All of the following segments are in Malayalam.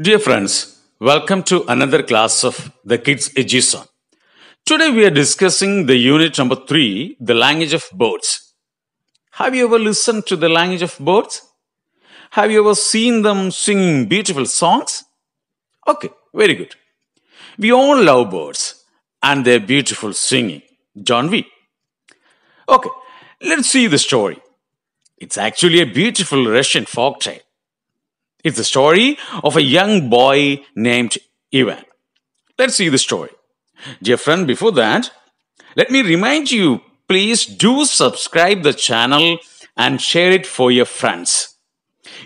Dear friends, welcome to another class of the Kids Edison. Today we are discussing the unit number 3, the language of birds. Have you ever listened to the language of birds? Have you ever seen them singing beautiful songs? Okay, very good. We all love birds and their beautiful singing, don't we? Okay, let's see the story. It's actually a beautiful Russian folk tale. It's the story of a young boy named Ivan. Let's see the story. Dear friend, before that, let me remind you please do subscribe the channel and share it for your friends.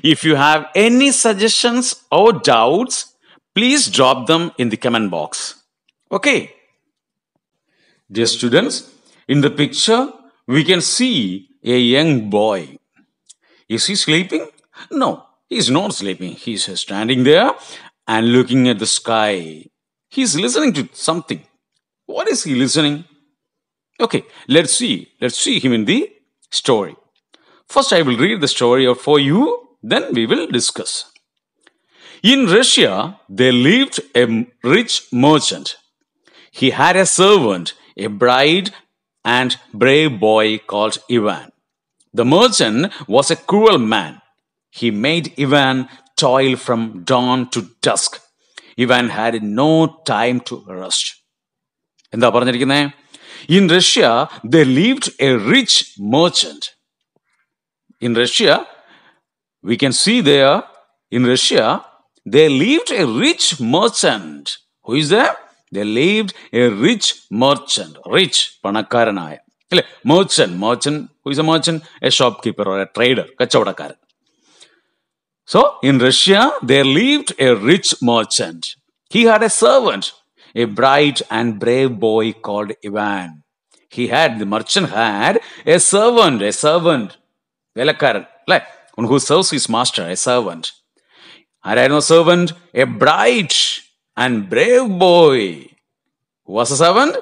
If you have any suggestions or doubts, please drop them in the comment box. Okay. Dear students, in the picture, we can see a young boy. Is he sleeping? No, He's not sleeping. He's standing there and looking at the sky. He's listening to something. What is he listening? Okay, let's see. Let's see him in the story. First, I will read the story out for you, then we will discuss. In Russia, there lived a rich merchant. He had a servant, a bride, and brave boy called Ivan. The merchant was a cruel man. He made Ivan toil from dawn to dusk. Ivan had no time to rest. എന്താ പറഞ്ഞിരിക്കുന്നത് in Russia there lived a rich merchant in Russia we can see there in Russia there lived a rich merchant who is the there lived a rich merchant rich പണക്കാരനായ അല്ലെ merchant merchant who is a merchant a shop keeper ഒരു ട്രേഡർ കച്ചവടക്കാരൻ so in Russia, there lived a rich merchant. He had a servant, a bright and brave boy called Ivan. He had, the merchant had a servant, a servant, velakaran, like one who serves his master, a servant. Had I no servant, a bright and brave boy. Who was the servant?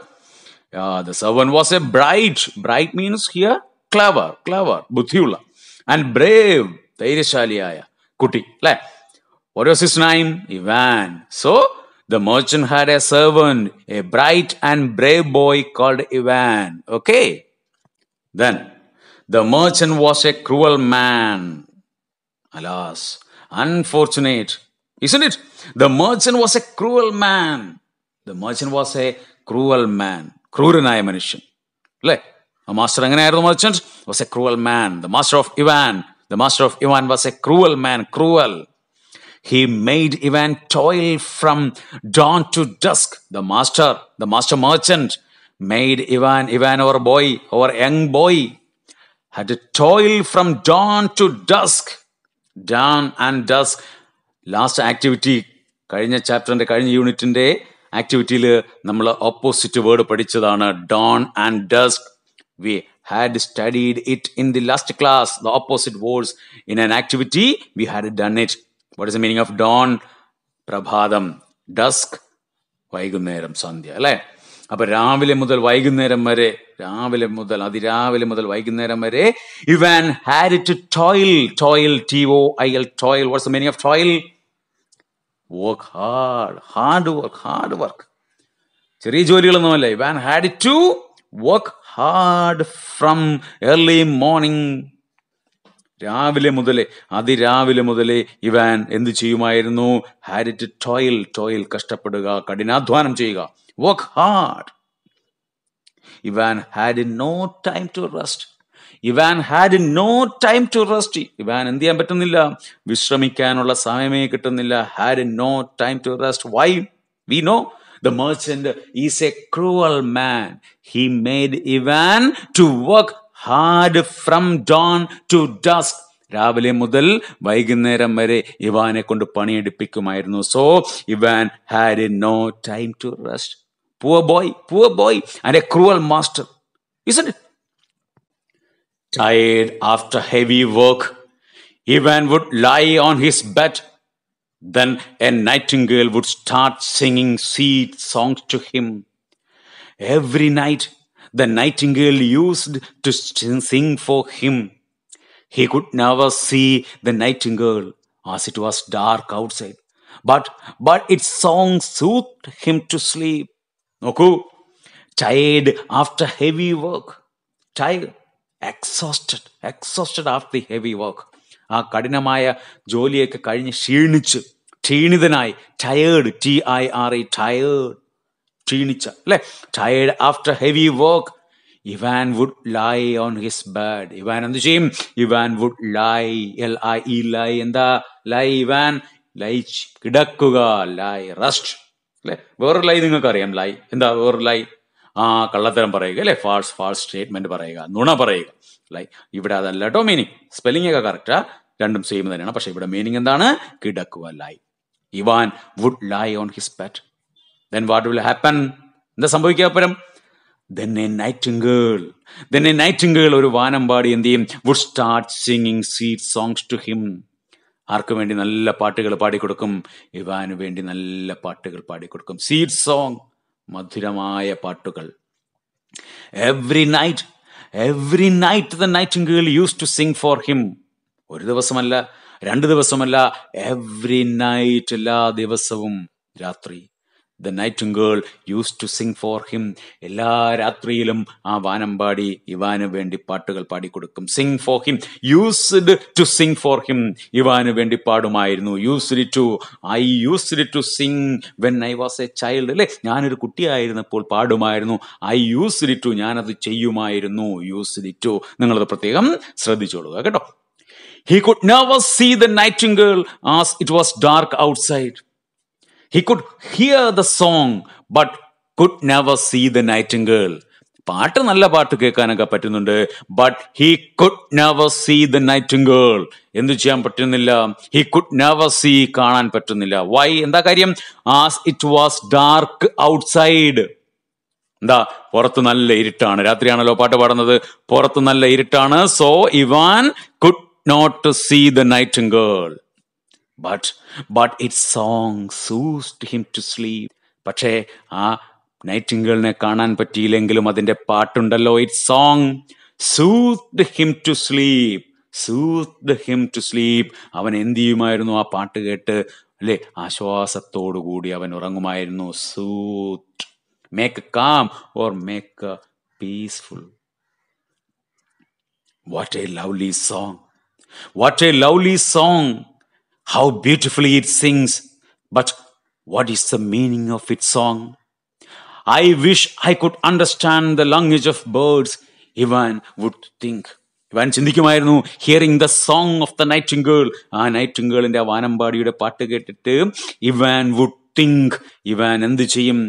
Uh, the servant was a bright. Bright means here clever, clever, ബുദ്ധിയുള്ള and brave. Tairishaliaya. കുട്ടി അല്ലെ What was his name? Ivan. So the merchant had a servant, a bright and brave boy called Ivan. Okay. Then the merchant was a cruel man. Alas, unfortunate. Isn't it? The merchant was a cruel man. The merchant was a cruel man. ക്രൂരനായ മനുഷ്യൻ master, ആ master the merchant was a cruel man. The master of Ivan. The master of Ivan was a cruel man, cruel. He made Ivan toil from dawn to dusk. The master, the master merchant, made Ivan, Ivan our boy, our young boy, had to toil from dawn to dusk. Dawn and dusk. Last activity, last activity കഴിഞ്ഞ ചാപ്റ്ററിൻ്റെ കഴിഞ്ഞ യൂണിറ്റിൻ്റെ ആക്ടിവിറ്റിയിൽ നമ്മൾ ഓപ്പോസിറ്റ് വേർഡ് പഠിച്ചതാണ് dawn and dusk. We had studied it in the last class, the opposite words in an activity, we had done it. What is the meaning of dawn? Prabhadam. Dusk. Vaigunneram. Sandhya. അപ്പൊ രാവിലെ മുതൽ വൈകുന്നേരം വരെ രാവിലെ മുതൽ അതിരാവിലെ മുതൽ വൈകുന്നേരം വരെ Ivan toil, to toil toil T O I L toil what's meaning of toil work hard hard work hard work ചെറിയ ജോലികളൊന്നുമല്ല Ivan had to work hard from early morning രാവിലെ മുതലേ അതിരാവിലെ മുതലേ ഇവൻ എന്ത് ചെയ്യുമായിരുന്നു ഹാരിറ്റ് ടോയിൽ ടോയിൽ കഷ്ടപ്പെടുക കഠിനാധ്വാനം ചെയ്യുക work hard Ivan had in no time to rest Ivan had in no time to rest Ivan എന്ത് ചെയ്യാൻ പറ്റുന്നില്ല വിശ്രമിക്കാനുള്ള സമയമേ കിട്ടുന്നില്ല had in no time to rest why we know The merchant is a cruel man. He made Ivan to work hard from dawn to dusk. രാവിലെ മുതൽ വൈകുന്നേരം വരെ ഇവാനെ കൊണ്ട് പണിയെടുപ്പിക്കുമായിരുന്നു so Ivan had a no time to rest poor boy poor boy and a cruel master is tired after heavy work Ivan would lie on his bed then a nightingale would start singing sweet songs to him. Every night, the nightingale used to sing for him. He could never see the nightingale as it was dark outside, but, but its song soothed him to sleep. Oku, tired after heavy work, tired, exhausted, exhausted after the heavy work, ആ കഠിനമായ ജോലിയൊക്കെ കഴിഞ്ഞ് ക്ഷീണിച്ച് ക്ഷീണിതനായി tired T I R E tired ക്ഷീണിച്ച അല്ലെ tired after heavy work Ivan would lie on his bed Ivan എന്ത് ചെയ്യും Ivan would lie L I E lie എന്താ ലൈ ഇവാൻ ലൈ കിടക്കുക ലൈ റസ്റ്റ് അല്ലെ വേറൊരു ലൈ നിങ്ങൾക്ക് അറിയാം ലൈ എന്താ വേറൊരു ലൈ ആ കള്ളത്തരം പറയുക അല്ലെ ഫാൾസ് ഫാൾസ് സ്റ്റേറ്റ്മെന്റ് പറയുക നുണ പറയുക ലൈ ഇവിടെ അതല്ല കേട്ടോ മീനിങ് സ്പെല്ലിംഗ് ഒക്കെ കറക്റ്റാ രണ്ടും സെയിം തന്നെയാണ് പക്ഷേ ഇവിടെ മീനിങ് എന്താണ് കിടക്കുക lie Ivan would lie on his bed then what will happen എന്താ സംഭവിക്കുക അപ്പുറം then a nightingale then a nightingale ഒരു വാനം പാടി എന്ത് ചെയ്യും would start singing sweet songs to him ആർക്കു വേണ്ടി നല്ല പാട്ടുകൾ പാടിക്കൊടുക്കും ഇവാന് വേണ്ടി നല്ല പാട്ടുകൾ പാടിക്കൊടുക്കും സ്വീറ്റ് സോങ് മധുരമായ പാട്ടുകൾ every night every night the nightingale use to sing for him ഒരു ദിവസമല്ല രണ്ട് ദിവസമല്ല എവ്രി നൈറ്റ് എല്ലാ ദിവസവും രാത്രി the nightingale use to sing for him എല്ലാ രാത്രിയിലും ആ വാനമ്പാടി ഇവാന് വേണ്ടി പാട്ടുകൾ പാടിക്കൊടുക്കും sing for him used to sing for him ഇവാന് വേണ്ടി പാടുമായിരുന്നു used to I used to sing when I was a child അല്ലെ ഞാനൊരു കുട്ടിയായിരുന്നപ്പോൾ പാടുമായിരുന്നു ഐ യൂസ്ഡ് ടു ഞാനത് ചെയ്യുമായിരുന്നു യൂസ്ഡ് ടു നിങ്ങളത് പ്രത്യേകം ശ്രദ്ധിച്ചോളുക കേട്ടോ he He could never see the nightingale as it was dark outside. He could hear the song but could never see the nightingale. പാട്ട് നല്ല പാട്ട് കേൾക്കാനൊക്കെ പറ്റുന്നുണ്ട് but he could never see the girl എന്ത് ചെയ്യാൻ പറ്റുന്നില്ല ഹി കുഡ് നെവർ സീ കാണാൻ പറ്റുന്നില്ല വൈ എന്താ കാര്യം as it was dark outside എന്താ പുറത്ത് നല്ല ഇരുട്ടാണ് രാത്രിയാണല്ലോ പാട്ട് പാടുന്നത് പുറത്ത് നല്ല ഇരുട്ടാണ് so Ivan could not to see the nightingale. But, but its song soothed him to sleep. പക്ഷേ ആ നൈറ്റിംഗേളിനെ കാണാൻ പറ്റിയില്ലെങ്കിലും അതിന്റെ പാട്ടുണ്ടല്ലോ it song soothe him to sleep soothe him to sleep അവൻ എന്ത് ചെയ്യുമായിരുന്നു ആ പാട്ട് കേട്ട് അല്ലെ ആശ്വാസത്തോടുകൂടി അവൻ ഉറങ്ങുമായിരുന്നു soothe make calm or make peaceful what a lovely song What a lovely song! How beautifully it sings! But what is the meaning of its song? I wish I could understand the language of birds, Ivan would think. ഇവൻ ചിന്തിക്കുമായിരുന്നു hearing the song of the nightingale ആ നൈറ്റിംഗേളിന്റെ ആ വാനമ്പാടിയുടെ പാട്ട് കേട്ടിട്ട് ഇവാൻ വുഡ് തിങ്ക് ഇവാൻ എന്ത് ചെയ്യും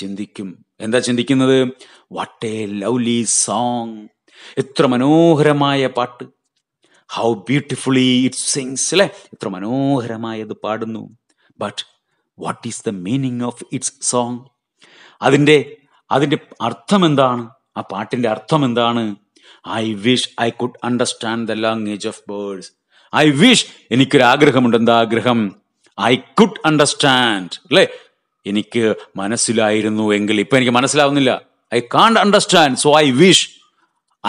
ചിന്തിക്കും എന്താ ചിന്തിക്കുന്നത് വട്ട് എ ലവ്ലി സോങ് എത്ര മനോഹരമായ പാട്ട് ഹൗ ബ്യൂട്ടിഫുള്ളി ഇറ്റ് സിങ്സ് അല്ലെ എത്ര മനോഹരമായി അത് പാടുന്നു but what is the meaning of its song അതിൻ്റെ അതിൻ്റെ അർത്ഥം എന്താണ് ആ പാട്ടിൻ്റെ അർത്ഥം എന്താണ് I wish I could understand the language of birds I wish എനിക്കൊരു ആഗ്രഹമുണ്ട് എന്താ ആഗ്രഹം ഐ കുഡ് അണ്ടർസ്റ്റാൻഡ് അല്ലേ എനിക്ക് മനസ്സിലായിരുന്നു എങ്കിൽ ഇപ്പം എനിക്ക് മനസ്സിലാവുന്നില്ല I can't understand so I wish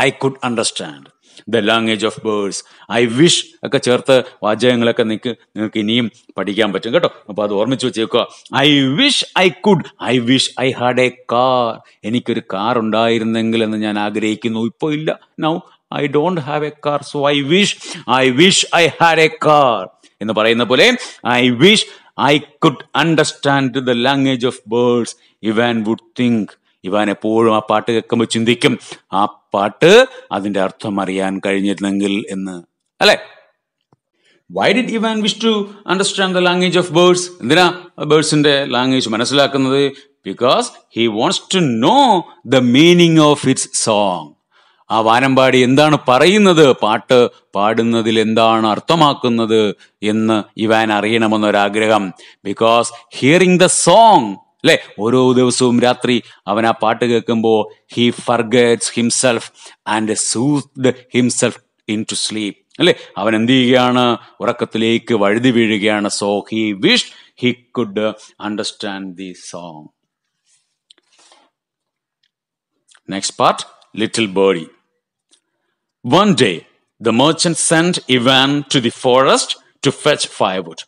I could understand the language of birds I wish ഒക്കെ ചേർത്ത് വാചകങ്ങളൊക്കെ നിങ്ങൾക്ക് നിങ്ങൾക്ക് ഇനിയും പഠിക്കാൻ പറ്റും കേട്ടോ അപ്പോൾ അത് ഓർമ്മിച്ച് വെച്ചേക്കുക I wish I could I wish I had a car എനിക്കൊരു കാർ ഉണ്ടായിരുന്നെങ്കിൽ എന്ന് ഞാൻ ആഗ്രഹിക്കുന്നു ഇപ്പോൾ ഇല്ല now I don't have a car so I wish I wish I had a car എന്ന് പറയുന്ന പോലെ I wish I could understand the language of birds Ivan would think Ivan എപ്പോഴും ആ പാട്ട് കേൾക്കുമ്പോൾ ചിന്തിക്കും ആ പാട്ട് അതിന്റെ അർത്ഥം അറിയാൻ കഴിഞ്ഞിരുന്നെങ്കിൽ എന്ന് അല്ലേ why did Ivan wish to understand the language of birds എന്തിനാ ബേർഡ്സിന്റെ ലാംഗ്വേജ് മനസ്സിലാക്കുന്നത് because he wants to know the meaning of its song ആ വാനമ്പാടി എന്താണ് പറയുന്നത് പാട്ട് പാടുന്നതിൽ എന്താണ് അർത്ഥമാക്കുന്നത് എന്ന് ഇവാൻ അറിയണമെന്നൊരാഗ്രഹം ബിക്കോസ് ഹിയറിംഗ് ദ സോങ് അല്ലെ ഓരോ ദിവസവും രാത്രി അവൻ ആ പാട്ട് കേൾക്കുമ്പോൾ he forgets himself and soothe himself in to sleep അല്ലെ അവൻ എന്ത് ചെയ്യുകയാണ് ഉറക്കത്തിലേക്ക് വഴുതി വീഴുകയാണ് so he wish he could understand the song next part little birdie one day the merchant send Ivan to the forest to fetch firewood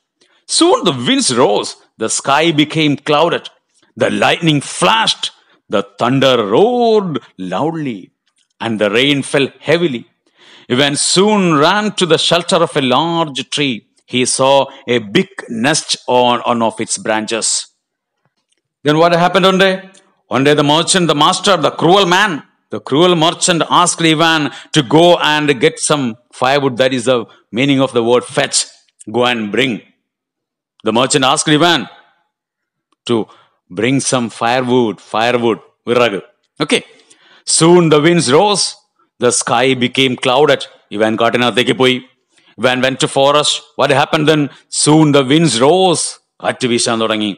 soon the winds rose the sky became clouded The lightning flashed, the thunder roared loudly, and the rain fell heavily. Ivan soon ran to the shelter of a large tree. He saw a big nest on one of its branches. Then what happened one day? One day the merchant, the master, the cruel man, the cruel merchant asked Ivan to go and get some firewood. That is the meaning of the word fetch. Go and bring. The merchant asked Ivan to bring Bring some firewood, വിറക് okay soon the winds rose the sky became cloud at ഇവൻ കാട്ടിനകത്തേക്ക് പോയി ഇവൻ when to forest what happen then soon the winds rose കാറ്റ് വീശാൻ തുടങ്ങി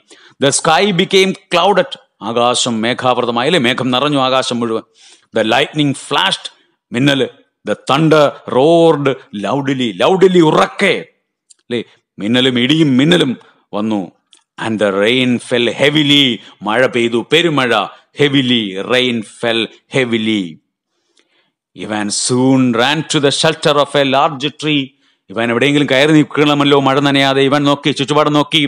the sky became cloud at ആകാശം മേഘാവൃതമായി അല്ലെ മേഘം നിറഞ്ഞു ആകാശം മുഴുവൻ ദ ലൈറ്റ്നിങ് ഫ്ലാഷ്ഡ് മിന്നൽ ദ തണ്ട് റോർഡ് ലൗഡിലി ലൗഡിലി ഉറക്കെ അല്ലേ മിന്നലും ഇടിയും മിന്നലും വന്നു and the rain fell heavily മഴ പെയ്തു പെരുമഴ heavily rain fell heavily Ivan soon ran to the shelter of a large tree ഇവൻ എവിടെയെങ്കിലും കയറി നിൽക്കണമല്ലോ മഴ നനയാതെ ഇവൻ നോക്കി ചുറ്റുപാട് നോക്കി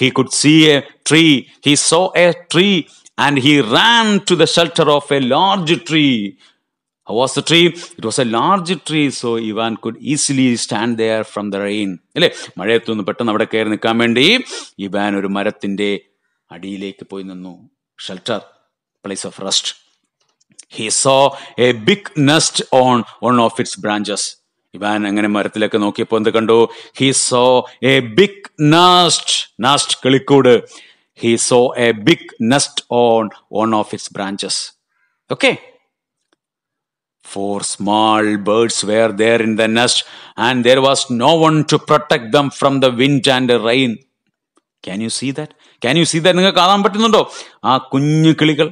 he could see a tree he saw a tree and he ran to the shelter of a large tree How was the tree? It was a large tree, so Ivan could easily stand there from the rain. അല്ലേ മഴയത്തു നിന്ന് പെട്ടെന്ന് അവിടെ കയറി നിൽക്കാൻ വേണ്ടി ഇവാൻ ഒരു മരത്തിന്റെ അടിയിലേക്ക് പോയി നിന്നു shelter place of rest he saw a big nest on one of its branches Ivan അങ്ങനെ മരത്തിലേക്ക് നോക്കിയപ്പോൾ എന്ത് കണ്ടു he saw a big nest nest കിളിക്കൂട് he saw a big nest on one of its branches okay four small birds were there in the nest and there was no one to protect them from the wind and rain can you see that can you see that നിങ്ങൾക്ക് കാണാൻ പറ്റുന്നുണ്ടോ ആ കുഞ്ഞു കിളികൾ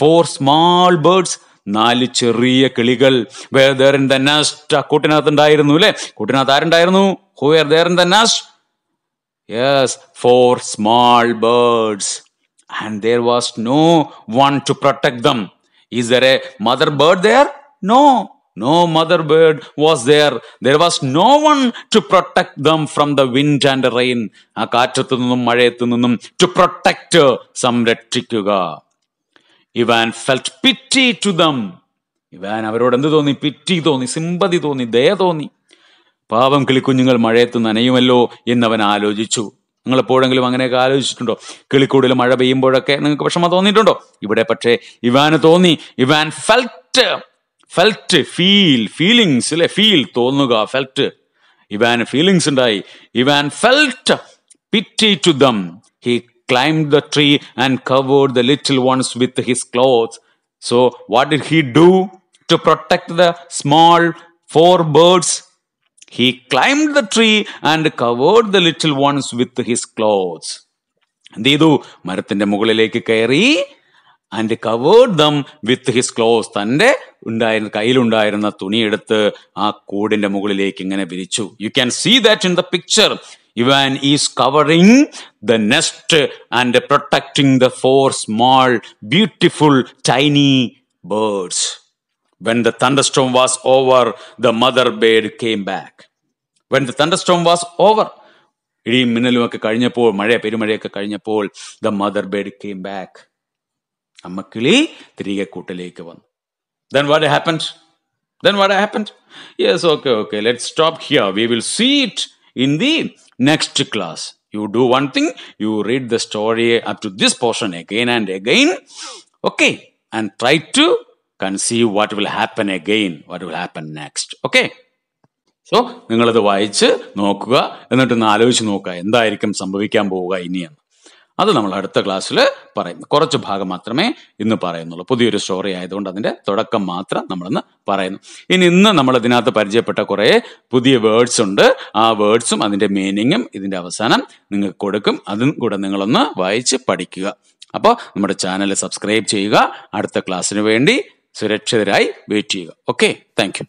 ഫോർ സ്മാൾ ബേർഡ്സ് നാല് ചെറിയ കിളികൾ were there in the nest ആ കൂട്ടിനകത്ത് ഉണ്ടായിരുന്നു അല്ലേ കൂട്ടിനകത്ത് ആരുണ്ടായിരുന്നു who were there in the nest yes four small birds and there was no one to protect them is there a mother bird there no no mother bird was there there was no one to protect them from the wind and rain ആ കാറ്റത്തു നിന്നും മഴയത്തു നിന്നും ടു പ്രൊട്ടക്ട് സംരക്ഷിക്കുക Ivan felt pity to dum Ivan അവരോട് എന്ത് തോന്നി പിറ്റി തോന്നി സിമ്പതി തോന്നി ദയ തോന്നി പാവം കിളിക്കുഞ്ഞുങ്ങൾ മഴയത്ത് നനയുമല്ലോ എന്നവൻ ആലോചിച്ചു നിങ്ങൾ എപ്പോഴെങ്കിലും അങ്ങനെയൊക്കെ ആലോചിച്ചിട്ടുണ്ടോ കിളിക്കൂടിൽ മഴ പെയ്യുമ്പോഴൊക്കെ നിങ്ങൾക്ക് വിഷമ തോന്നിയിട്ടുണ്ടോ ഇവിടെ പക്ഷേ ഇവാന് തോന്നി Ivan felt felt feel feelings അല്ലെ ഫീൽ തോന്നുക ഫെൽറ്റ് ഇവാന് ഫീലിങ്സ് ഉണ്ടായി Ivan felt pity to them he climb the tree and covered the little ones with his cloth so what did he do to protect the small four birds he climbed the tree and covered the little ones with his clothes എന്ത് ചെയ്തു മരത്തിന്റെ മുകളിലേക്ക് കയറി and covered them with his clothes തന്റെ ഉണ്ടായിരുന്ന കയ്യിലുണ്ടായിരുന്ന തുണിയെടുത്ത് ആ കൂടിന്റെ മുകളിലേക്ക് ഇങ്ങനെ വിരിച്ചു you can see that in the picture Ivan is covering the nest and protecting the four small beautiful tiny birds when the thunder storm was over the mother bird came back when the thunder storm was over ഇടിയും മിന്നലും ഒക്കെ കഴിഞ്ഞപ്പോൾ മഴ പെരുമഴയൊക്കെ കഴിഞ്ഞപ്പോൾ the mother bird came back അമ്മ കിളി തിരികെ കൂട്ടിലേക്ക് വന്നു then what happened then what happened yes okay okay let stop here we will see it in the next class you do one thing you read the story up to this portion again and again okay and try to conceive what will happen again what will happen next okay so നിങ്ങളത് വായിച്ച് നോക്കുക എന്നിട്ടൊന്ന് ആലോചിച്ച് നോക്കുക എന്തായിരിക്കും സംഭവിക്കാൻ പോവുക ഇനിയെന്ന് അത് നമ്മൾ അടുത്ത ക്ലാസ്സിൽ പറയും കുറച്ച് ഭാഗം മാത്രമേ ഇന്ന് പറയുന്നുള്ളൂ പുതിയൊരു സ്റ്റോറി ആയതുകൊണ്ട് അതിന്റെ തുടക്കം മാത്രം നമ്മളിന്ന് പറയുന്നു ഇനി ഇന്ന് നമ്മൾ ഇതിനകത്ത് പരിചയപ്പെട്ട കുറേ പുതിയ വേർഡ്സ് ഉണ്ട് ആ വേർഡ്സും അതിന്റെ മീനിങ്ങും ഇതിന്റെ അവസാനം നിങ്ങൾക്ക് കൊടുക്കും അതും കൂടെ നിങ്ങളൊന്ന് വായിച്ച് പഠിക്കുക അപ്പോൾ നമ്മുടെ ചാനൽ സബ്സ്ക്രൈബ് ചെയ്യുക അടുത്ത ക്ലാസ്സിന് വേണ്ടി സുരക്ഷിതരായി വെയിറ്റ് ചെയ്യുക ഓക്കെ താങ്ക്